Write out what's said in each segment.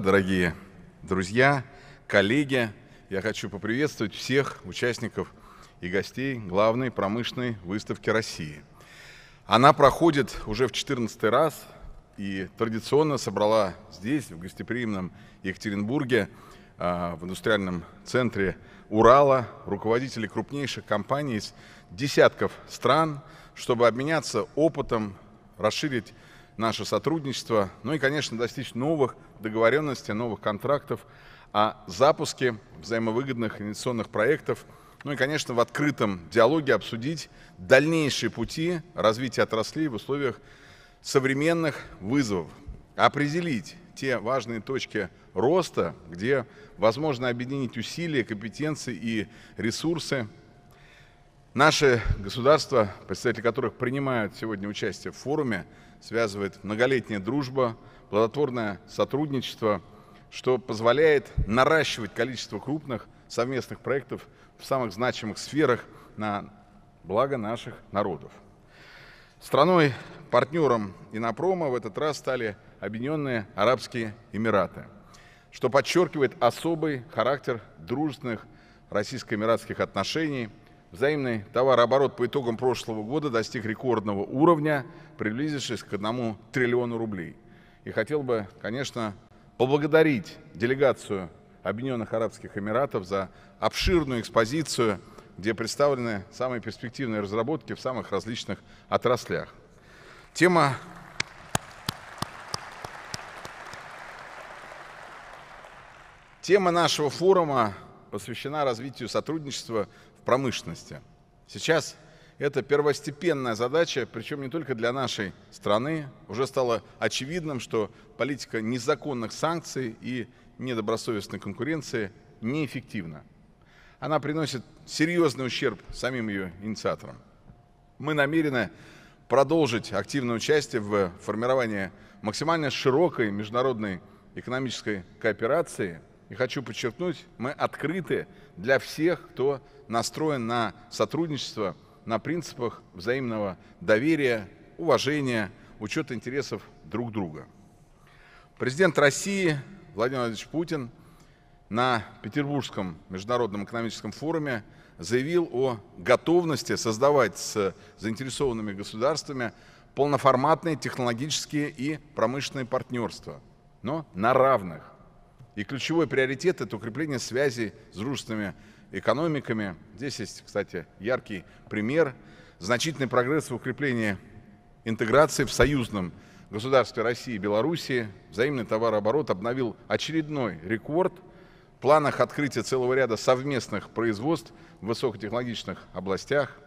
Дорогие друзья, коллеги, я хочу поприветствовать всех участников и гостей главной промышленной выставки России. Она проходит уже в 14 раз и традиционно собрала здесь, в гостеприимном Екатеринбурге, а, в индустриальном центре Урала, руководителей крупнейших компаний из десятков стран, чтобы обменяться опытом, расширить наше сотрудничество, ну и, конечно, достичь новых договоренностей, новых контрактов о запуске взаимовыгодных инвестиционных проектов, ну и, конечно, в открытом диалоге обсудить дальнейшие пути развития отраслей в условиях современных вызовов, определить те важные точки роста, где возможно объединить усилия, компетенции и ресурсы – Наши государства, представители которых принимают сегодня участие в форуме, связывает многолетняя дружба, плодотворное сотрудничество, что позволяет наращивать количество крупных совместных проектов в самых значимых сферах на благо наших народов. Страной-партнером Инопрома в этот раз стали Объединенные Арабские Эмираты, что подчеркивает особый характер дружественных российско-эмиратских отношений – Взаимный товарооборот по итогам прошлого года достиг рекордного уровня, приблизившись к 1 триллиону рублей. И хотел бы, конечно, поблагодарить делегацию Объединенных Арабских Эмиратов за обширную экспозицию, где представлены самые перспективные разработки в самых различных отраслях. Тема Тема нашего форума посвящена развитию сотрудничества в промышленности. Сейчас это первостепенная задача, причем не только для нашей страны. Уже стало очевидным, что политика незаконных санкций и недобросовестной конкуренции неэффективна. Она приносит серьезный ущерб самим ее инициаторам. Мы намерены продолжить активное участие в формировании максимально широкой международной экономической кооперации – и хочу подчеркнуть, мы открыты для всех, кто настроен на сотрудничество на принципах взаимного доверия, уважения, учета интересов друг друга. Президент России Владимир Владимирович Путин на Петербургском международном экономическом форуме заявил о готовности создавать с заинтересованными государствами полноформатные технологические и промышленные партнерства, но на равных – и ключевой приоритет – это укрепление связи с дружественными экономиками. Здесь есть, кстати, яркий пример. Значительный прогресс в укреплении интеграции в союзном государстве России и Белоруссии. Взаимный товарооборот обновил очередной рекорд в планах открытия целого ряда совместных производств в высокотехнологичных областях.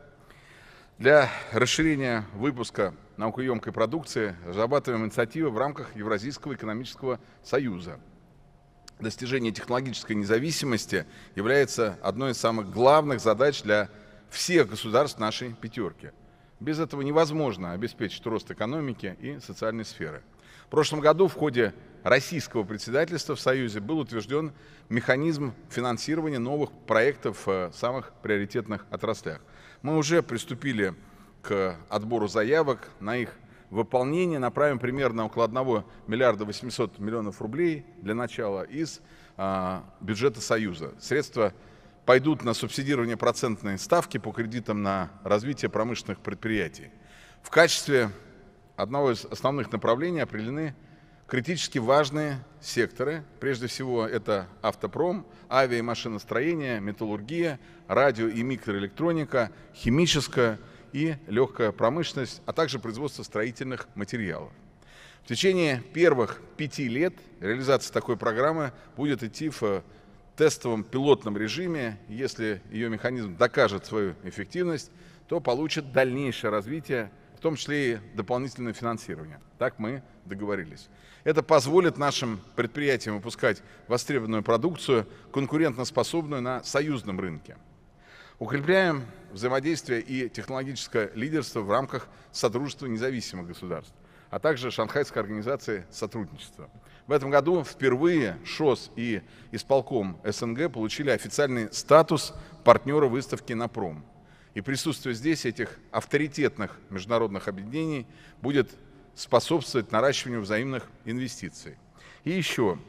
Для расширения выпуска наукоемкой продукции разрабатываем инициативы в рамках Евразийского экономического союза – достижение технологической независимости является одной из самых главных задач для всех государств нашей пятерки. Без этого невозможно обеспечить рост экономики и социальной сферы. В прошлом году в ходе российского председательства в Союзе был утвержден механизм финансирования новых проектов в э, самых приоритетных отраслях. Мы уже приступили к отбору заявок на их выполнение направим примерно около 1 миллиарда 800 миллионов рублей для начала из а, бюджета Союза. Средства пойдут на субсидирование процентной ставки по кредитам на развитие промышленных предприятий. В качестве одного из основных направлений определены критически важные секторы. Прежде всего, это автопром, авиа и машиностроение, металлургия, радио и микроэлектроника, химическая, и легкая промышленность, а также производство строительных материалов. В течение первых пяти лет реализация такой программы будет идти в э, тестовом пилотном режиме. Если ее механизм докажет свою эффективность, то получит дальнейшее развитие, в том числе и дополнительное финансирование. Так мы договорились. Это позволит нашим предприятиям выпускать востребованную продукцию, конкурентоспособную на союзном рынке. Укрепляем взаимодействие и технологическое лидерство в рамках Содружества независимых государств, а также Шанхайской организации сотрудничества. В этом году впервые ШОС и исполком СНГ получили официальный статус партнера выставки на пром. И присутствие здесь этих авторитетных международных объединений будет способствовать наращиванию взаимных инвестиций. И еще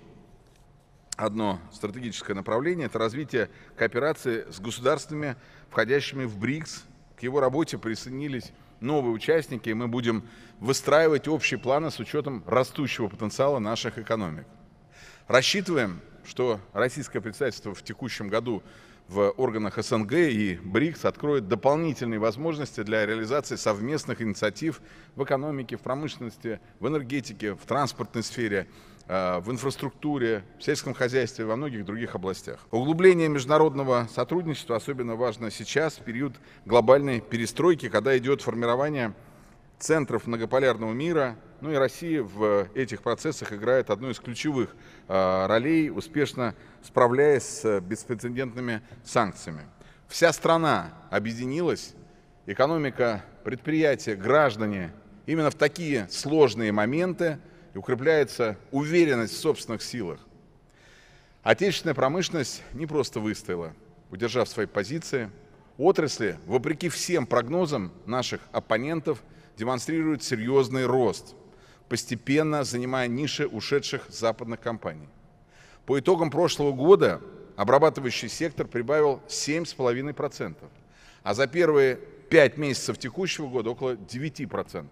одно стратегическое направление – это развитие кооперации с государствами, входящими в БРИКС. К его работе присоединились новые участники, и мы будем выстраивать общие планы с учетом растущего потенциала наших экономик. Рассчитываем, что российское председательство в текущем году в органах СНГ и БРИКС откроет дополнительные возможности для реализации совместных инициатив в экономике, в промышленности, в энергетике, в транспортной сфере, э, в инфраструктуре, в сельском хозяйстве, во многих других областях. Углубление международного сотрудничества особенно важно сейчас, в период глобальной перестройки, когда идет формирование центров многополярного мира, ну и Россия в э, этих процессах играет одну из ключевых а, ролей, успешно справляясь с э, беспрецедентными санкциями. Вся страна объединилась, экономика, предприятия, граждане. Именно в такие сложные моменты укрепляется уверенность в собственных силах. Отечественная промышленность не просто выстояла, удержав свои позиции. Отрасли, вопреки всем прогнозам наших оппонентов, демонстрируют серьезный рост – постепенно занимая ниши ушедших западных компаний. По итогам прошлого года обрабатывающий сектор прибавил 7,5%, а за первые 5 месяцев текущего года около 9%.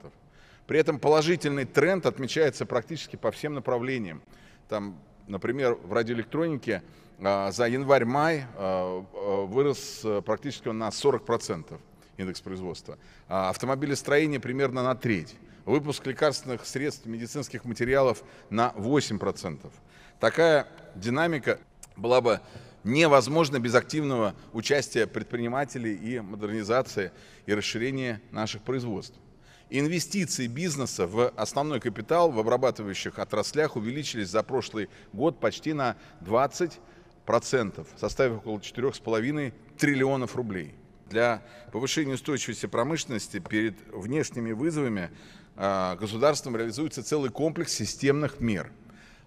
При этом положительный тренд отмечается практически по всем направлениям. Там, например, в радиоэлектронике а, за январь-май а, а, вырос э, практически на 40% индекс производства. Автомобилестроение примерно на треть выпуск лекарственных средств, медицинских материалов на 8%. Такая динамика была бы невозможна без активного участия предпринимателей и модернизации и расширения наших производств. Инвестиции бизнеса в основной капитал в обрабатывающих отраслях увеличились за прошлый год почти на 20%, составив около 4,5 триллионов рублей. Для повышения устойчивости промышленности перед внешними вызовами а, государством реализуется целый комплекс системных мер.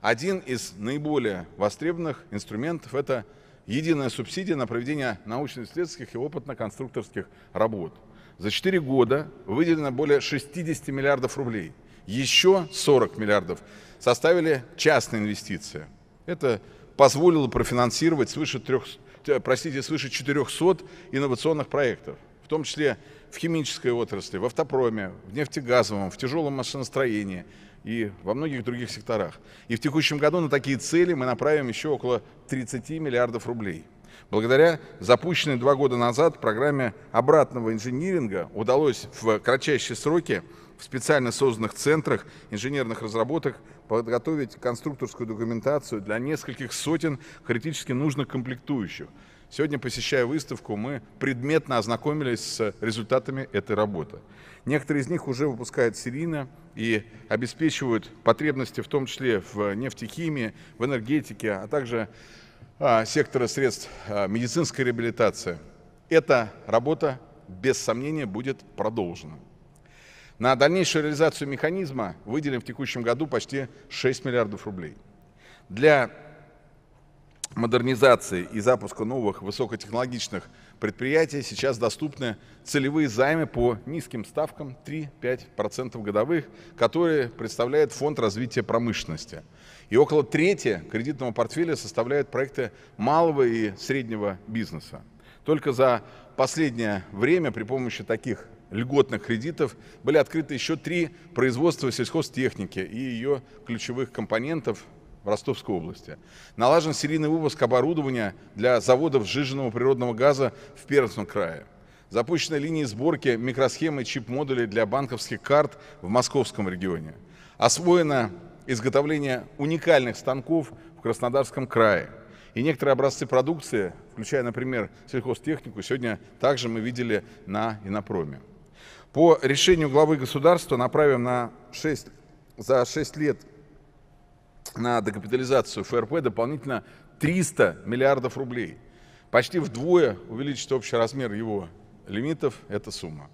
Один из наиболее востребованных инструментов – это единая субсидия на проведение научно-исследовательских и опытно-конструкторских работ. За 4 года выделено более 60 миллиардов рублей. Еще 40 миллиардов составили частные инвестиции. Это позволило профинансировать свыше, трех, простите, свыше 400 инновационных проектов, в том числе в химической отрасли, в автопроме, в нефтегазовом, в тяжелом машиностроении и во многих других секторах. И в текущем году на такие цели мы направим еще около 30 миллиардов рублей. Благодаря запущенной два года назад программе обратного инжиниринга удалось в кратчайшие сроки в специально созданных центрах инженерных разработок подготовить конструкторскую документацию для нескольких сотен критически нужных комплектующих – Сегодня, посещая выставку, мы предметно ознакомились с результатами этой работы. Некоторые из них уже выпускают серийно и обеспечивают потребности, в том числе в нефтехимии, в энергетике, а также а, сектора средств а, медицинской реабилитации. Эта работа, без сомнения, будет продолжена. На дальнейшую реализацию механизма выделим в текущем году почти 6 миллиардов рублей. Для модернизации и запуска новых высокотехнологичных предприятий сейчас доступны целевые займы по низким ставкам 3-5% годовых, которые представляет Фонд развития промышленности. И около трети кредитного портфеля составляют проекты малого и среднего бизнеса. Только за последнее время при помощи таких льготных кредитов были открыты еще три производства сельхозтехники и ее ключевых компонентов в Ростовской области. Налажен серийный выпуск оборудования для заводов сжиженного природного газа в Пермском крае. Запущена линия сборки микросхемы чип-модулей для банковских карт в Московском регионе. Освоено изготовление уникальных станков в Краснодарском крае. И некоторые образцы продукции, включая, например, сельхозтехнику, сегодня также мы видели на Инопроме. По решению главы государства направим на 6, за 6 лет на докапитализацию ФРП дополнительно 300 миллиардов рублей. Почти вдвое увеличить общий размер его лимитов – эта сумма.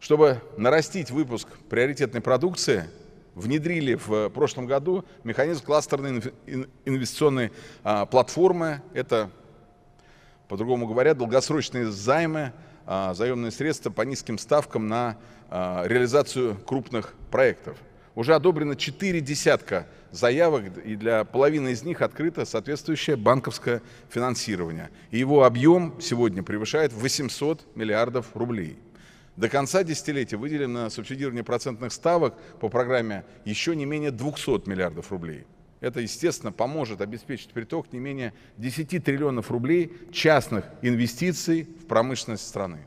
Чтобы нарастить выпуск приоритетной продукции, внедрили в э, прошлом году механизм кластерной инвестиционной а, платформы. Это, по-другому говоря, долгосрочные займы, а, заемные средства по низким ставкам на а, реализацию крупных проектов уже одобрено 4 десятка заявок, и для половины из них открыто соответствующее банковское финансирование. И его объем сегодня превышает 800 миллиардов рублей. До конца десятилетия выделено на субсидирование процентных ставок по программе еще не менее 200 миллиардов рублей. Это, естественно, поможет обеспечить приток не менее 10 триллионов рублей частных инвестиций в промышленность страны.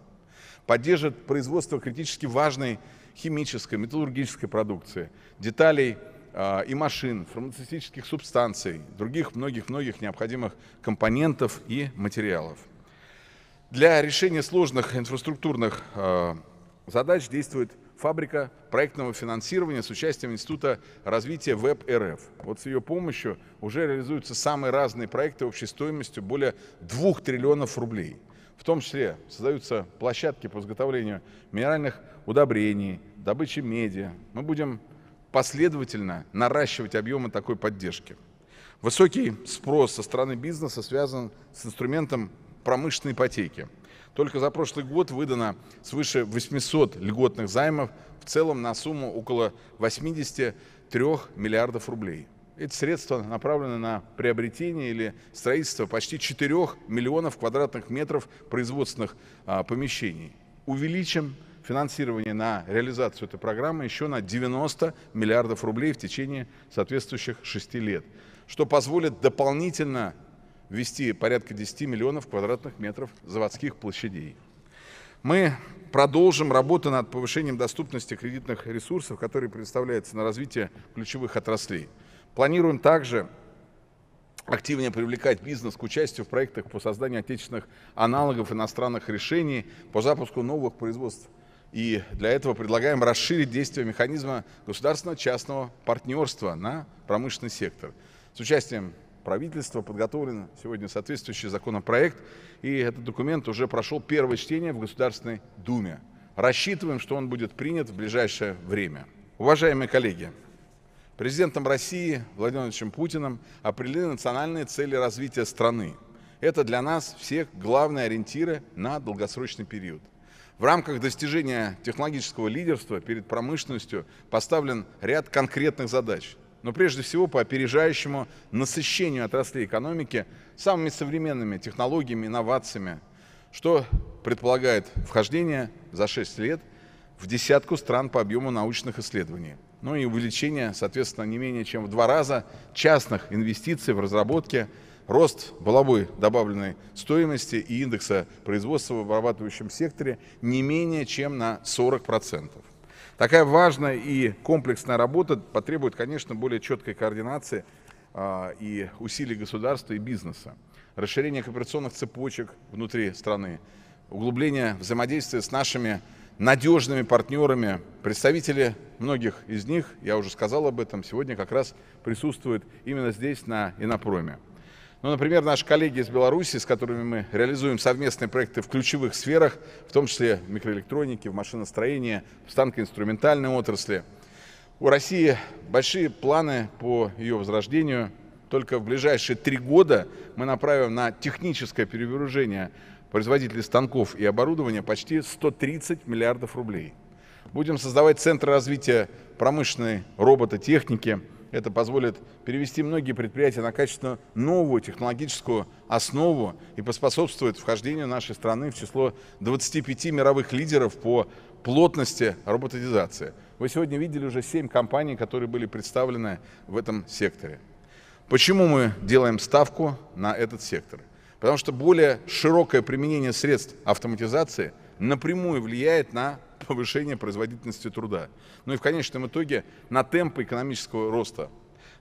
Поддержит производство критически важной химической, металлургической продукции, деталей а, и машин, фармацевтических субстанций, других многих-многих необходимых компонентов и материалов. Для решения сложных инфраструктурных а, задач действует фабрика проектного финансирования с участием Института развития ВЭБ-РФ. Вот с ее помощью уже реализуются самые разные проекты общей стоимостью более 2 триллионов рублей – в том числе создаются площадки по изготовлению минеральных удобрений, добычи меди. Мы будем последовательно наращивать объемы такой поддержки. Высокий спрос со стороны бизнеса связан с инструментом промышленной ипотеки. Только за прошлый год выдано свыше 800 льготных займов в целом на сумму около 83 миллиардов рублей. Эти средства направлены на приобретение или строительство почти 4 миллионов квадратных метров производственных а, помещений. Увеличим финансирование на реализацию этой программы еще на 90 миллиардов рублей в течение соответствующих 6 лет, что позволит дополнительно ввести порядка 10 миллионов квадратных метров заводских площадей. Мы продолжим работу над повышением доступности кредитных ресурсов, которые предоставляются на развитие ключевых отраслей. Планируем также активнее привлекать бизнес к участию в проектах по созданию отечественных аналогов иностранных решений по запуску новых производств. И для этого предлагаем расширить действие механизма государственно-частного партнерства на промышленный сектор. С участием правительства подготовлен сегодня соответствующий законопроект, и этот документ уже прошел первое чтение в Государственной Думе. Рассчитываем, что он будет принят в ближайшее время. Уважаемые коллеги, Президентом России Владимиром Путиным определены национальные цели развития страны. Это для нас всех главные ориентиры на долгосрочный период. В рамках достижения технологического лидерства перед промышленностью поставлен ряд конкретных задач. Но прежде всего по опережающему насыщению отраслей экономики самыми современными технологиями, инновациями, что предполагает вхождение за 6 лет в десятку стран по объему научных исследований – ну и увеличение, соответственно, не менее чем в два раза частных инвестиций в разработке, рост баловой добавленной стоимости и индекса производства в обрабатывающем секторе не менее чем на 40%. Такая важная и комплексная работа потребует, конечно, более четкой координации а, и усилий государства и бизнеса, расширение кооперационных цепочек внутри страны, углубление взаимодействия с нашими надежными партнерами. Представители многих из них, я уже сказал об этом, сегодня как раз присутствуют именно здесь, на Инопроме. Ну, например, наши коллеги из Беларуси, с которыми мы реализуем совместные проекты в ключевых сферах, в том числе в микроэлектронике, в машиностроении, в станкоинструментальной отрасли. У России большие планы по ее возрождению. Только в ближайшие три года мы направим на техническое перевооружение производители станков и оборудования почти 130 миллиардов рублей. Будем создавать центры развития промышленной робототехники. Это позволит перевести многие предприятия на качественно новую технологическую основу и поспособствует вхождению нашей страны в число 25 мировых лидеров по плотности роботизации. Вы сегодня видели уже 7 компаний, которые были представлены в этом секторе. Почему мы делаем ставку на этот сектор? Потому что более широкое применение средств автоматизации напрямую влияет на повышение производительности труда. Ну и в конечном итоге на темпы экономического роста.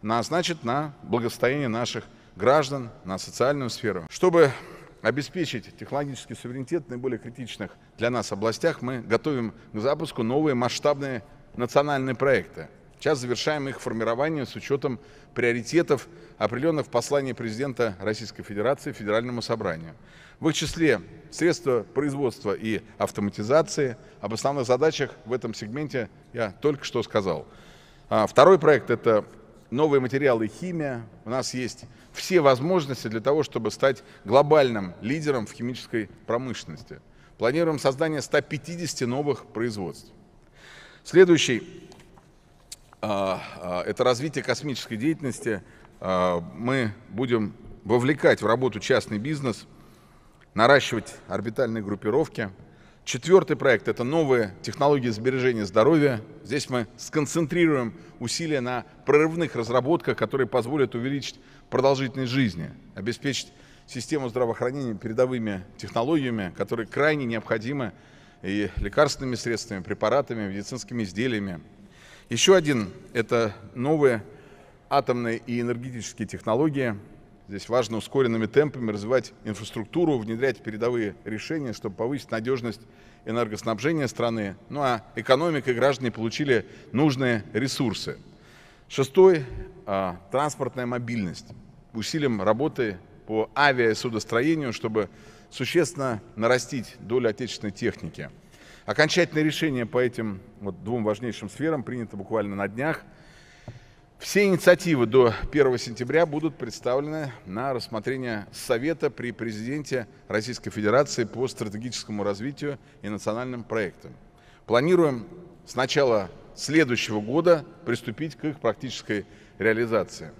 На, значит, на благосостояние наших граждан, на социальную сферу. Чтобы обеспечить технологический суверенитет в наиболее критичных для нас областях, мы готовим к запуску новые масштабные национальные проекты – Сейчас завершаем их формирование с учетом приоритетов, определенных в послании президента Российской Федерации Федеральному собранию. В их числе средства производства и автоматизации. Об основных задачах в этом сегменте я только что сказал. А, второй проект – это новые материалы химия. У нас есть все возможности для того, чтобы стать глобальным лидером в химической промышленности. Планируем создание 150 новых производств. Следующий а, а, это развитие космической деятельности. А, мы будем вовлекать в работу частный бизнес, наращивать орбитальные группировки. Четвертый проект – это новые технологии сбережения здоровья. Здесь мы сконцентрируем усилия на прорывных разработках, которые позволят увеличить продолжительность жизни, обеспечить систему здравоохранения передовыми технологиями, которые крайне необходимы и лекарственными средствами, препаратами, медицинскими изделиями. Еще один – это новые атомные и энергетические технологии. Здесь важно ускоренными темпами развивать инфраструктуру, внедрять передовые решения, чтобы повысить надежность энергоснабжения страны. Ну а экономика и граждане получили нужные ресурсы. Шестой а, – транспортная мобильность. Усилим работы по авиасудостроению, чтобы существенно нарастить долю отечественной техники – Окончательное решение по этим вот двум важнейшим сферам принято буквально на днях. Все инициативы до 1 сентября будут представлены на рассмотрение Совета при президенте Российской Федерации по стратегическому развитию и национальным проектам. Планируем с начала следующего года приступить к их практической реализации.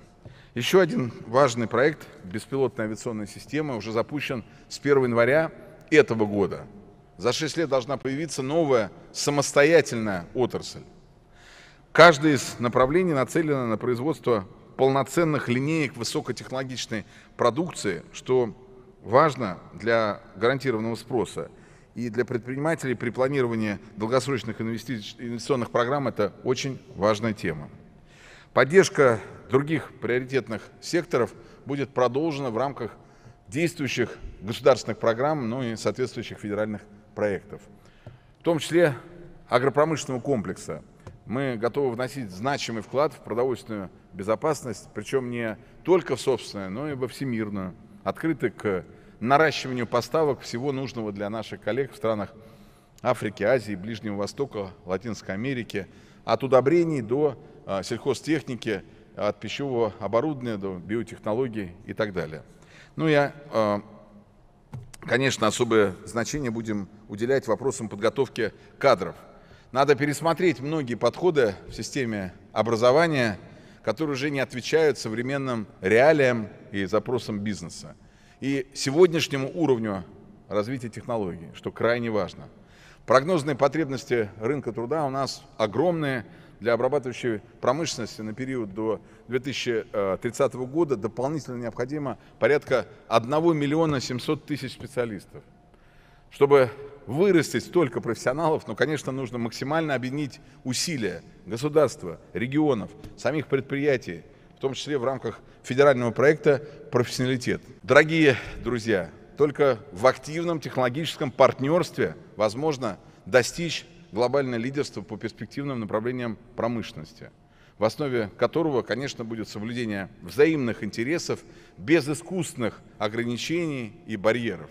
Еще один важный проект беспилотной авиационной системы уже запущен с 1 января этого года – за 6 лет должна появиться новая самостоятельная отрасль. Каждое из направлений нацелено на производство полноценных линеек высокотехнологичной продукции, что важно для гарантированного спроса. И для предпринимателей при планировании долгосрочных инвестиционных программ это очень важная тема. Поддержка других приоритетных секторов будет продолжена в рамках действующих государственных программ, ну и соответствующих федеральных программ проектов, в том числе агропромышленного комплекса. Мы готовы вносить значимый вклад в продовольственную безопасность, причем не только в собственную, но и во всемирную, открыты к наращиванию поставок всего нужного для наших коллег в странах Африки, Азии, Ближнего Востока, Латинской Америки, от удобрений до а, сельхозтехники, от пищевого оборудования до биотехнологий и так далее. Ну, я Конечно, особое значение будем уделять вопросам подготовки кадров. Надо пересмотреть многие подходы в системе образования, которые уже не отвечают современным реалиям и запросам бизнеса. И сегодняшнему уровню развития технологий, что крайне важно. Прогнозные потребности рынка труда у нас огромные, для обрабатывающей промышленности на период до 2030 года дополнительно необходимо порядка 1 миллиона 700 тысяч специалистов. Чтобы вырастить столько профессионалов, ну, конечно, нужно максимально объединить усилия государства, регионов, самих предприятий, в том числе в рамках федерального проекта «Профессионалитет». Дорогие друзья, только в активном технологическом партнерстве возможно достичь глобальное лидерство по перспективным направлениям промышленности, в основе которого, конечно, будет соблюдение взаимных интересов без искусственных ограничений и барьеров.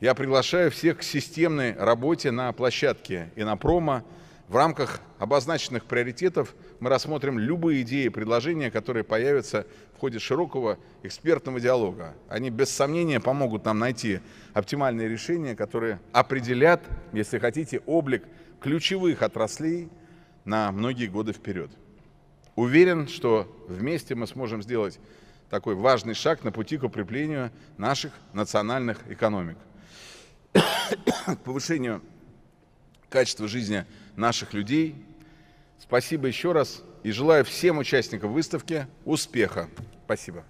Я приглашаю всех к системной работе на площадке Инопрома. В рамках обозначенных приоритетов мы рассмотрим любые идеи и предложения, которые появятся в ходе широкого экспертного диалога. Они без сомнения помогут нам найти оптимальные решения, которые определят, если хотите, облик ключевых отраслей на многие годы вперед. Уверен, что вместе мы сможем сделать такой важный шаг на пути к укреплению наших национальных экономик, к повышению качества жизни наших людей. Спасибо еще раз и желаю всем участникам выставки успеха. Спасибо.